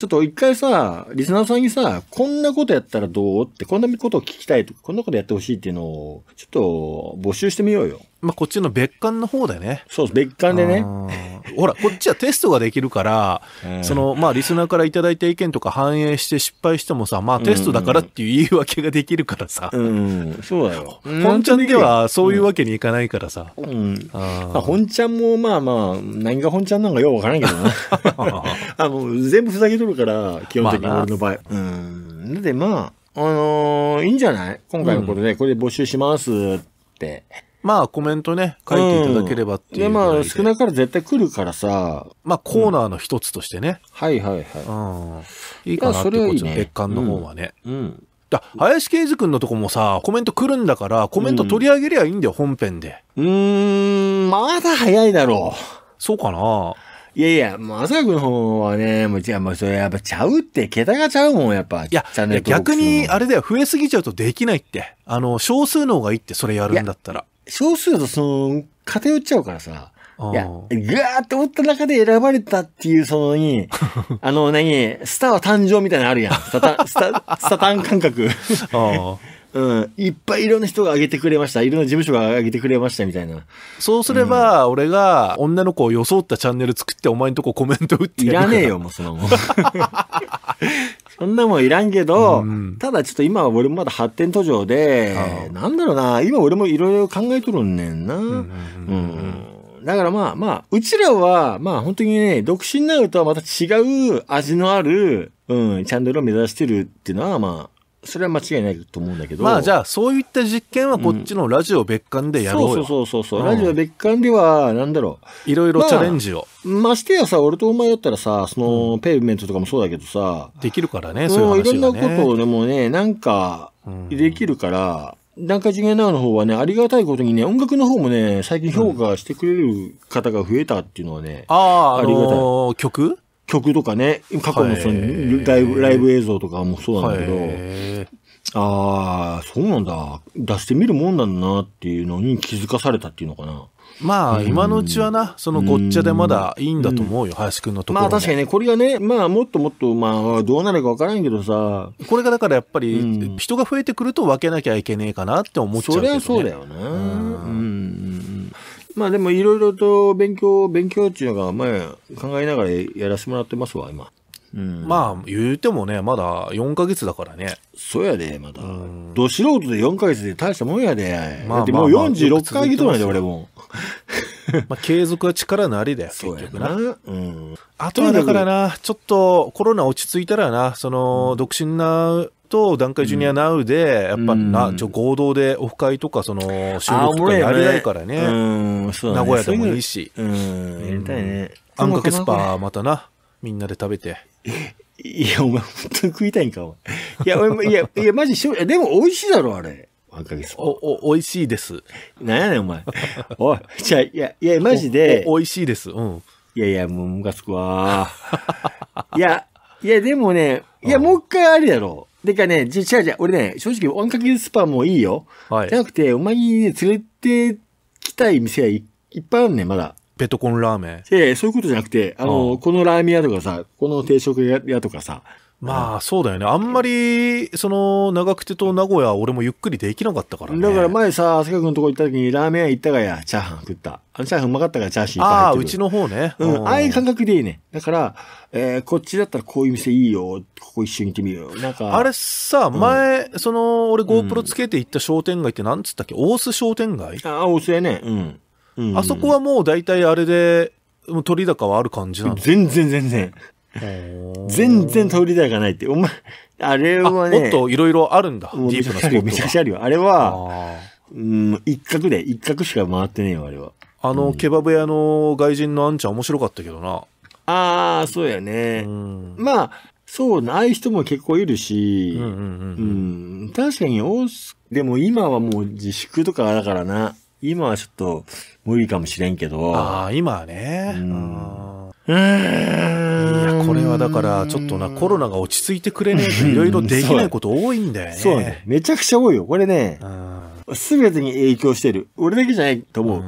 ちょっと一回さ、リスナーさんにさ、こんなことやったらどうって、こんなことを聞きたいとか、こんなことやってほしいっていうのを、ちょっと募集してみようよ。まあ、こっちの別館の方だよね。そう、別館でね。ほらこっちはテストができるから、そのまあリスナーから頂いた意見とか反映して失敗してもさまあテストだからっていう言い訳ができるからさ、うん、うん、そうだよ本ちゃんではそういうわけにいかないからさ、うん、うん、あ本ちゃんもまあまあ何が本ちゃんなんかようわからんけどな あの全部ふざけとるから基本的に俺の場合、まあ、うんだってまああのー、いいんじゃない今回のことで、これで募集しますって。まあコメントね、書いていただければっていう、うん、まあ少なから絶対来るからさ。まあコーナーの一つとしてね。うん、はいはいはい。うん。いいかなってこっちの別館の方はね。うん。だ林圭司君のとこもさコメント来るんだからコメント取り上げりゃいいんだよ、本編でうんまだ早いだろうそうかないやいや、まさか君の方はね、もう、じゃもう、それやっぱちゃうって、桁がちゃうもん、やっぱ。いや、逆に、あれだよ、増えすぎちゃうとできないって。あの、少数の方がいいって、それやるんだったら。そうするとその、偏っちゃうからさ、いや、ぐわーって思った中で選ばれたっていう、そのに、あの何、スター誕生みたいなのあるやん。スタ、スタ、スタタン感覚。うん、いっぱいいろんな人が挙げてくれました。いろんな事務所が挙げてくれましたみたいな。そうすれば、俺が女の子を装ったチャンネル作ってお前んとこコメント打っていらねえよ、もうそのも そんなもんいらんけど、うん、ただちょっと今は俺もまだ発展途上で、なんだろうな、今俺もいろいろ考えとるんねんな。うん、だからまあまあ、うちらは、まあ本当にね、独身になるとはまた違う味のある、うん、チャンネルを目指してるっていうのは、まあ、それは間違いないと思うんだけど。まあじゃあ、そういった実験はこっちのラジオ別館でやろうよ、うん、そうそうそうそう、ラジオ別館では、なんだろう。いろいろチャレンジを。まあ、ましてやさ、俺とお前だったらさ、その、ペーペイメントとかもそうだけどさ。できるからね、そういう話ね、いろんなことをでもね、なんか、できるから、なん、中地がなの方はね、ありがたいことにね、音楽の方もね、最近評価してくれる方が増えたっていうのはね、ああ、ありがたい。あのー、曲曲とかね、過去のそのライブライブ映像とかもそうなんだけど、ああ、そうなんだ。出してみるもんなんだなっていうのに気づかされたっていうのかな。まあ、今のうちはな、そのごっちゃでまだいいんだと思うよ、林くんのところ。まあ確かにね、これがね、まあもっともっと、まあどうなるか分からんけどさ。これがだからやっぱり、人が増えてくると分けなきゃいけねえかなって思っちゃうけど、ね。そりゃそうだよね。うんまあでもいろいろと勉強、勉強っていうのが、まあ考えながらやらせてもらってますわ、今。うん、まあ言うてもね、まだ4ヶ月だからね。そうやで、まだ。ど素人で4ヶ月で大したもんやで。まあ、だってもう46回来とないで、俺も。まあ継続は力なりだよ、結局な。なうん、あとはだからな、ちょっとコロナ落ち着いたらな、その、独身なと段階ジュニアナウで、やっぱな、ちょ合同でオフ会とか、その、収録とかやりたいからね。名古屋でもいいし。うん、やりたいね。あんかけスパ、またな、みんなで食べて。いや、お前、本当に食いたいんか、お前。いや、いや、いや、マジしょ、でも美味しいだろ、あれ。あんかけスパ。お、お、美味しいです。なんやねん、お前。おい、じゃいや、いや、マジで。美味しいです。うん。いやいや、もうムカつくわ。いや、いや、でもね、いや、もう一回あれやろ。でかね、じゃいじゃ俺ね、正直、追いかけスパもいいよ。はい。じゃなくて、お前にね、連れてきたい店はいっぱいあるね、まだ。ペトコンラーメン。ええ、そういうことじゃなくて、あの、このラーメン屋とかさ、この定食屋とかさ、まあそうだよね。あんまり、その、長久手と名古屋、俺もゆっくりできなかったからね。だから前さ、朝香君のとこ行った時にラーメン屋行ったがや、チャーハン食った。あのチャーハンうまかったからチャーシューああ、うちの方ね。うん。ああいう感覚でいいね。だから、えー、こっちだったらこういう店いいよ。ここ一緒に行ってみよう。なんか。あれさ、前、うん、その、俺 GoPro つけて行った商店街ってなんつったっけ、大須商店街ああ、大須やね。うん。うん、あそこはもう大体あれで、もう鳥高はある感じなの全然全然。全然通り台がないって、お前、あれはね。もっといろいろあるんだ。ディープなスピッめちゃくちゃあるよ。あれは、うん、一角で、一角しか回ってねえよ、あれは。あの、うん、ケバブ屋の外人のあんちゃん面白かったけどな。ああ、そうやね。うん、まあ、そうな、い人も結構いるし、うん、確かに、でも今はもう自粛とかだからな。今はちょっと無理かもしれんけど。ああ、今はね。うん。うーんこれはだからちょっとな、コロナが落ち着いてくれねえといろいろできないこと多いんだよね。そうね。めちゃくちゃ多いよ。これね、すべてに影響してる。俺だけじゃないと思う。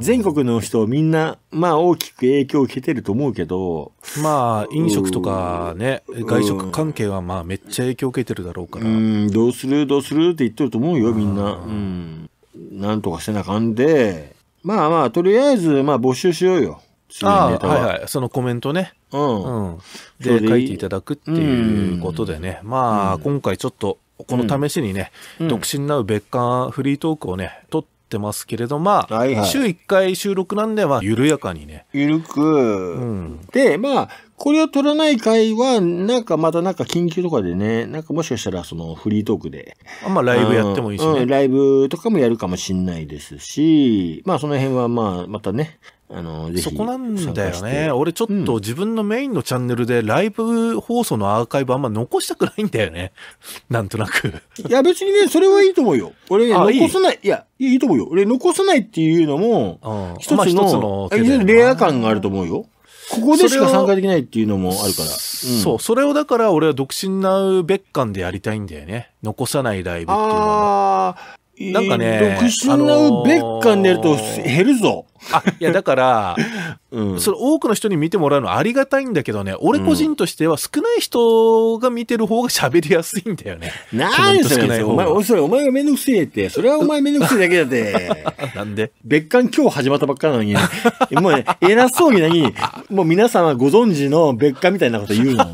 全国の人みんな、まあ大きく影響を受けてると思うけど。まあ飲食とかね、外食関係はまあめっちゃ影響を受けてるだろうから。うん、どうするどうするって言ってると思うよ、みんな。うん。なんとかせなあかんで。まあまあ、とりあえず、まあ募集しようよ。ああ、はいはい。そのコメントね。うん、で書いていただくっていうことでね、まあ、今回ちょっとこの試しにね、独身なう別館フリートークをね撮ってますけれどまあ、はいはい、週1回収録なんでは緩やかにね。緩く、でまあこれを取らない回は、なんかまたなんか緊急とかでね、なんかもしかしたらそのフリートークで。あまあライブやってもいいしね、うん、ライブとかもやるかもしんないですし、まあその辺はまあまたね、あの、そこなんだよね。俺ちょっと自分のメインのチャンネルでライブ放送のアーカイブあんま残したくないんだよね。なんとなくいや、別にね、それはいいと思うよ。俺、ね、残さない。いや、いいと思うよ。俺、残さないっていうのも、うん、一つの、まあ、一つのレア感があると思うよ。ここでしか参加できないっていうのもあるから。そうん、そう、それをだから俺は独身な別館でやりたいんだよね。残さないライブっていうのは。ああ、なんかね、身うべっか寝ると減るぞ。あいやだから、うん、それ多くの人に見てもらうのはありがたいんだけどね俺個人としては少ない人が見てる方が喋りやすいんだよね。何それお前それお前がめんどくせえってそれはお前めんどくせえだけだって。なんで別館今日始まったばっかなのに もう、ね、偉そうにいにもう皆さんはご存知の別館みたいなこと言うの。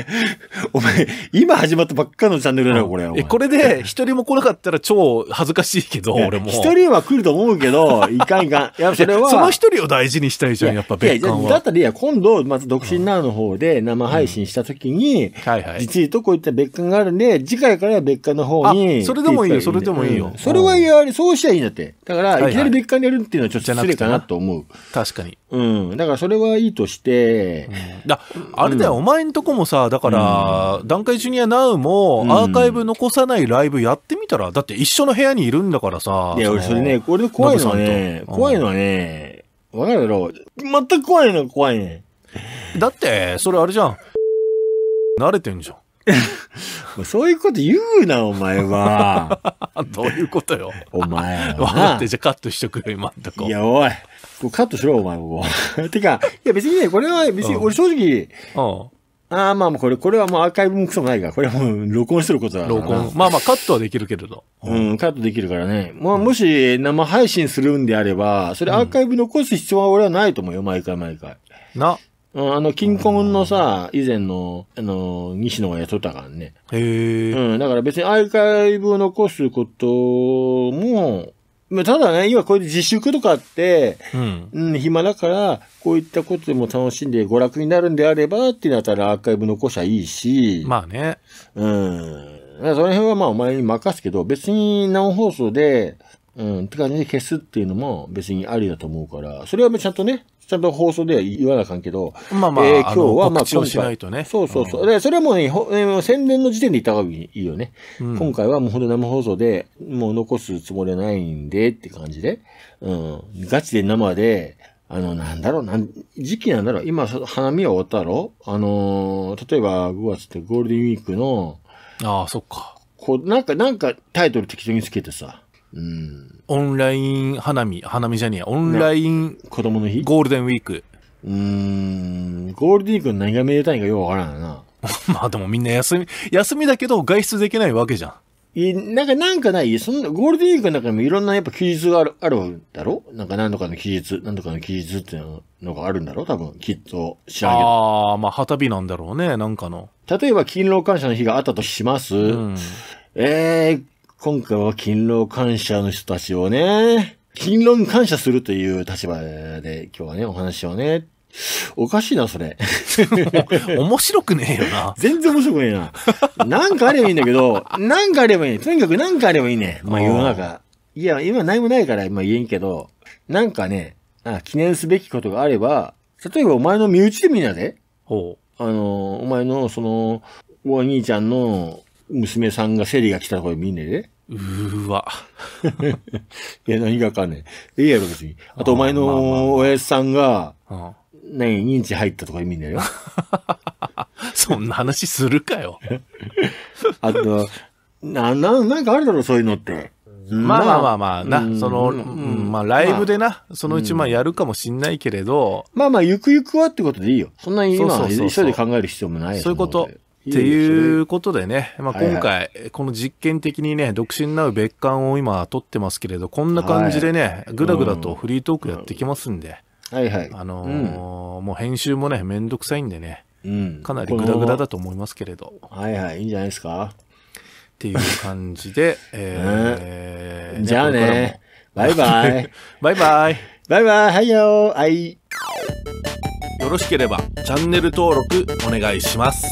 お前、今始まったばっかのチャンネルだよ、これ。え、これで、一人も来なかったら超恥ずかしいけど、俺も。一人は来ると思うけど、いかんいかん。や、それは。その一人を大事にしたいじゃん、やっぱ別館は。だったらいや、今度、まず独身なーの方で生配信したときに、はいはい。実にとこういった別館があるんで、次回から別館の方に。それでもいいよ、それでもいいよ。それは、いり、そうしたらいいんだって。だから、いきなり別館でやるっていうのはちょっと失礼かなと思う。確かに。うん。だから、それはいいとして。だ、あれだよ、お前んとこもさ、だから、うん、段階ジュニアナウもアーカイブ残さないライブやってみたら、だって一緒の部屋にいるんだからさ。いや、俺それね、これ怖いのはね、怖いのはね、わかるだろう。全く怖いの怖いね。だって、それあれじゃん。慣れてんじゃん。そういうこと言うな、お前は。どういうことよ。お前は。分かって、じゃあカットしとくよ、今んとこ。いや、おい。カットしろ、お前、こ てか、いや別にね、これは別に、俺正直、ああ、まあこれ、これはもうアーカイブもクソもないから、これはもう録音してることだから。録音。まあまあカットはできるけれど。うん、カットできるからね。まあもし生配信するんであれば、それアーカイブ残す必要は俺はないと思うよ、毎回毎回。な。うん、あの、コンのさ、以前の、あの、西野がやっとったからね。へえ。うん、だから別にアーカイブを残すことも、まあ、ただね、今こうい自粛とかって、うん、うん、暇だから、こういったことでも楽しんで娯楽になるんであれば、ってなったらアーカイブ残しゃいいし。まあね。うん。その辺はまあお前に任すけど、別に生放送で、うん、って感じで消すっていうのも別にありだと思うから、それはちゃんとね、ちゃんと放送では言わなあかんけど、まあまあ、えー、今日はまあ今回、ね、そうそうそう。うん、でそれはもうね、宣伝の時点で言った方がいいよね、うん、今回はもうほんと生放送で、もう残すつもりはないんでって感じで、うん、ガチで生で、あの、なんだろう、なん、時期なんだろう、今、花見は終わったろあのー、例えば5月ってゴールデンウィークの、ああ、そっか。こう、なんか、なんかタイトル適当につけてさ、うん、オンライン花見、花見じゃねえ、オンライン、子供の日ゴールデンウィーク。うーん、ゴールデンウィーク何が見れたいかようわからんな。まあでもみんな休み、休みだけど外出できないわけじゃん。い、なんか、なんかないそんな、ゴールデンウィークなんかもいろんなやっぱ記日がある、あるだろなんか何とかの期日、何とかの記日っていうのがあるんだろ多分、きっと、知らんけど。ああ、まあ、旗日なんだろうね、なんかの。例えば、勤労感謝の日があったとします。うん、えー、今回は勤労感謝の人たちをね、勤労に感謝するという立場で今日はね、お話をね、おかしいな、それ。面白くねえよな。全然面白くねえな。なんかあればいいんだけど、なんかあればいい。とにかくなんかあればいいね。まあ世の中。いや、今何もないから今言えんけど、なんかね、あ記念すべきことがあれば、例えばお前の身内でみんなで、ほう。あの、お前のその、お兄ちゃんの娘さんが生理が来たところみんなで、うーわ。いや、何がかんねん。いいやろ、別に。あと、お前の親父さんが、ね認知入ったとか意味いよ。そんな話するかよ。あと、な、な、なんかあるだろ、そういうのって。まあまあまあまあ、な、その、うん、まあライブでな、そのうちまあやるかもしんないけれど。まあまあ、ゆくゆくはってことでいいよ。そんなに今、一いで考える必要もないそういうこと。っていうことでね、まあ、今回、この実験的にね、独身なう別館を今撮ってますけれど、こんな感じでね、ぐだぐだとフリートークやってきますんで、はいはい。あのーうん、もう編集もね、めんどくさいんでね、うん、かなりぐだぐだだと思いますけれど。はいはい、いいんじゃないですか。っていう感じで、えー、うじゃあね、バイバイ。バイバイ。バイバイ、はいよー、はい。よろしければチャンネル登録お願いします。